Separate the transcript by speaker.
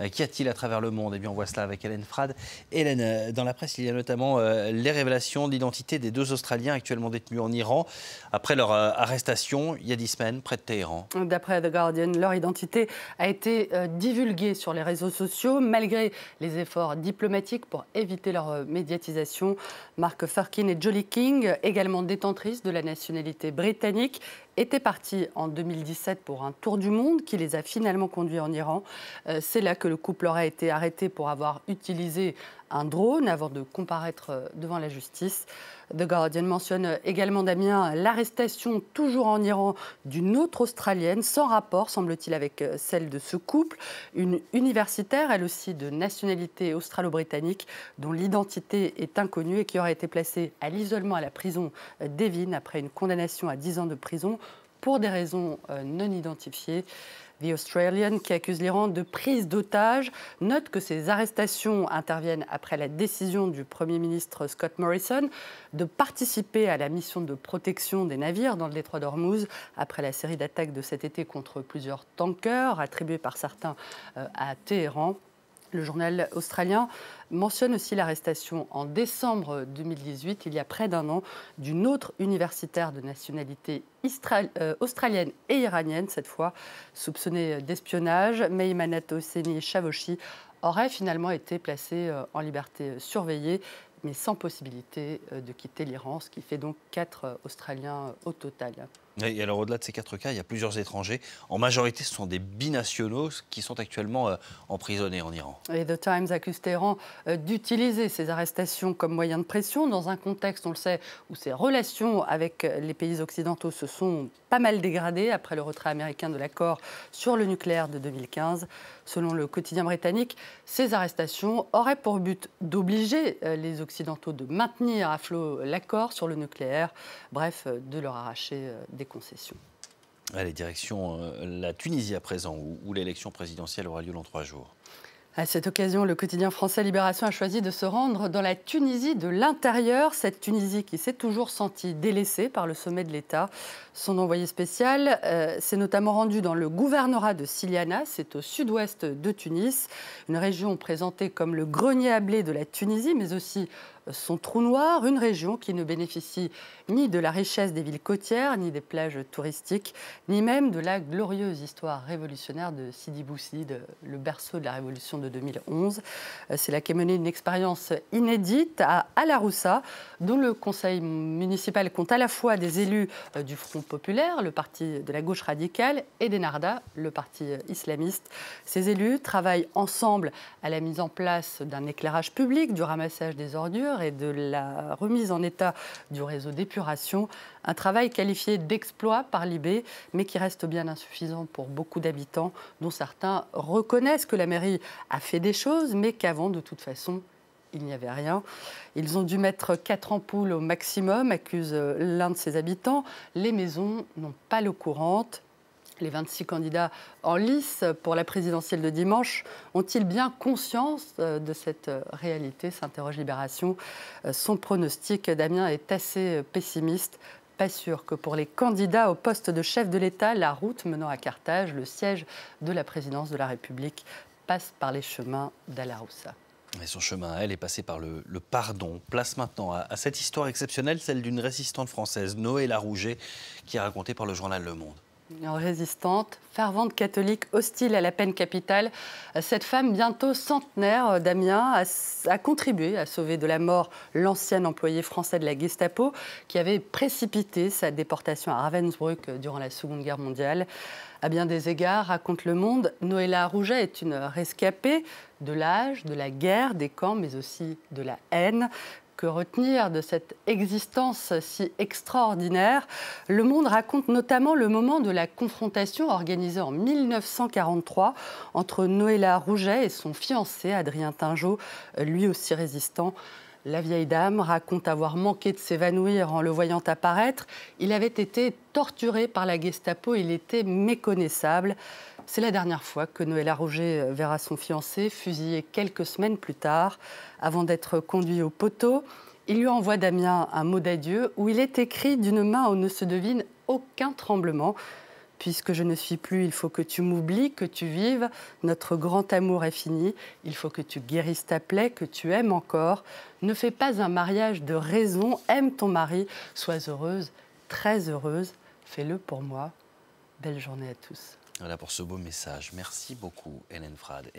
Speaker 1: Euh, qu'y a-t-il à travers le monde Et eh bien, on voit cela avec Hélène Frad. Hélène, euh, dans la presse, il y a notamment euh, les révélations d'identité des deux Australiens actuellement détenus en Iran après leur arrestation il y a dix semaines près de Téhéran.
Speaker 2: D'après The Guardian, leur identité a été divulguée sur les réseaux sociaux malgré les efforts diplomatiques pour éviter leur médiatisation. Mark Farkin et Jolie King, également détentrices de la nationalité britannique, était parti en 2017 pour un tour du monde qui les a finalement conduits en Iran. Euh, c'est là que le couple aurait été arrêté pour avoir utilisé un drone avant de comparaître euh, devant la justice. The Guardian mentionne euh, également, Damien, l'arrestation toujours en Iran d'une autre Australienne, sans rapport, semble-t-il, avec euh, celle de ce couple, une universitaire, elle aussi de nationalité australo-britannique, dont l'identité est inconnue et qui aurait été placée à l'isolement à la prison d'Evin après une condamnation à 10 ans de prison pour des raisons non identifiées. The Australian, qui accuse l'Iran de prise d'otages, note que ces arrestations interviennent après la décision du Premier ministre Scott Morrison de participer à la mission de protection des navires dans le détroit d'Ormuz après la série d'attaques de cet été contre plusieurs tankers attribués par certains euh, à Téhéran. Le journal australien mentionne aussi l'arrestation en décembre 2018, il y a près d'un an, d'une autre universitaire de nationalité euh, australienne et iranienne, cette fois soupçonnée d'espionnage. Meimanat Hosseini Chavoshi aurait finalement été placée euh, en liberté surveillée mais sans possibilité euh, de quitter l'Iran, ce qui fait donc quatre euh, Australiens euh, au total.
Speaker 1: Et alors au-delà de ces quatre cas, il y a plusieurs étrangers. En majorité, ce sont des binationaux qui sont actuellement emprisonnés en Iran.
Speaker 2: Et The Times accuse Téhéran d'utiliser ces arrestations comme moyen de pression dans un contexte, on le sait, où ses relations avec les pays occidentaux se sont pas mal dégradées après le retrait américain de l'accord sur le nucléaire de 2015. Selon le quotidien britannique, ces arrestations auraient pour but d'obliger les occidentaux de maintenir à flot l'accord sur le nucléaire, bref, euh, de leur arracher euh, des concessions.
Speaker 1: Allez, direction euh, la Tunisie à présent, où l'élection présidentielle aura lieu dans trois jours.
Speaker 2: À cette occasion, le quotidien français Libération a choisi de se rendre dans la Tunisie de l'intérieur, cette Tunisie qui s'est toujours sentie délaissée par le sommet de l'État. Son envoyé spécial euh, s'est notamment rendu dans le gouvernorat de Siliana, c'est au sud-ouest de Tunis, une région présentée comme le grenier à blé de la Tunisie, mais aussi son trou noir, une région qui ne bénéficie ni de la richesse des villes côtières, ni des plages touristiques, ni même de la glorieuse histoire révolutionnaire de Sidi Bouzid, le berceau de la révolution de 2011. Euh, c'est là qu'est menée une expérience inédite à Alaroussa, dont le conseil municipal compte à la fois des élus euh, du Front populaire, le parti de la gauche radicale, et des Narda, le parti euh, islamiste. Ces élus travaillent ensemble à la mise en place d'un éclairage public, du ramassage des ordures et de la remise en état du réseau d'épuration. Un travail qualifié d'exploit par l'IB, mais qui reste bien insuffisant pour beaucoup d'habitants, dont certains reconnaissent que la mairie a fait des choses, mais qu'avant, de toute façon, il n'y avait rien. Ils ont dû mettre quatre ampoules au maximum, accuse l'un de ses habitants. Les maisons n'ont pas le courant les 26 candidats en lice pour la présidentielle de dimanche ont-ils bien conscience euh, de cette euh, réalité s'interroge Libération. Euh, son pronostic, Damien, est assez pessimiste. Pas sûr que pour les candidats au poste de chef de l'État, la route menant à Carthage, le siège de la présidence de la République, passe par les chemins d'Alaroussa.
Speaker 1: mais son chemin, elle, est passé par le, pardon. Place maintenant à, cette histoire exceptionnelle, celle d'une résistante française, Noé Rouget, qui est racontée par le journal Le Monde.
Speaker 2: Résistante, fervente catholique, hostile à la peine capitale, cette femme bientôt centenaire, euh, Damien, a, contribué à sauver de la mort l'ancien employé français de la Gestapo qui avait précipité sa déportation à Ravensbrück euh, durant la Seconde Guerre mondiale. À bien des égards, raconte Le Monde, Noëlla Rouget est une rescapée de l'âge, de la guerre, des camps, mais aussi de la haine que retenir de cette existence si extraordinaire Le Monde raconte notamment le moment de la confrontation organisée en 1943 entre Noëlla Rouget et son fiancé Adrien Tingeau, lui aussi résistant. La vieille dame raconte avoir manqué de s'évanouir en le voyant apparaître. Il avait été torturé par la Gestapo, il était méconnaissable. C'est la dernière fois que Noël Roger euh, verra son fiancé, fusillé quelques semaines plus tard, avant d'être conduit au poteau. Il lui envoie Damien un mot d'adieu où il est écrit d'une main où ne se devine aucun tremblement. Puisque je ne suis plus, il faut que tu m'oublies, que tu vives. Notre grand amour est fini. Il faut que tu guérisses ta plaie, que tu aimes encore. Ne fais pas un mariage de raison. Aime ton mari. Sois heureuse, très heureuse. Fais-le pour moi. Belle journée à tous.
Speaker 1: Voilà pour ce beau message. Merci beaucoup, Hélène Frade.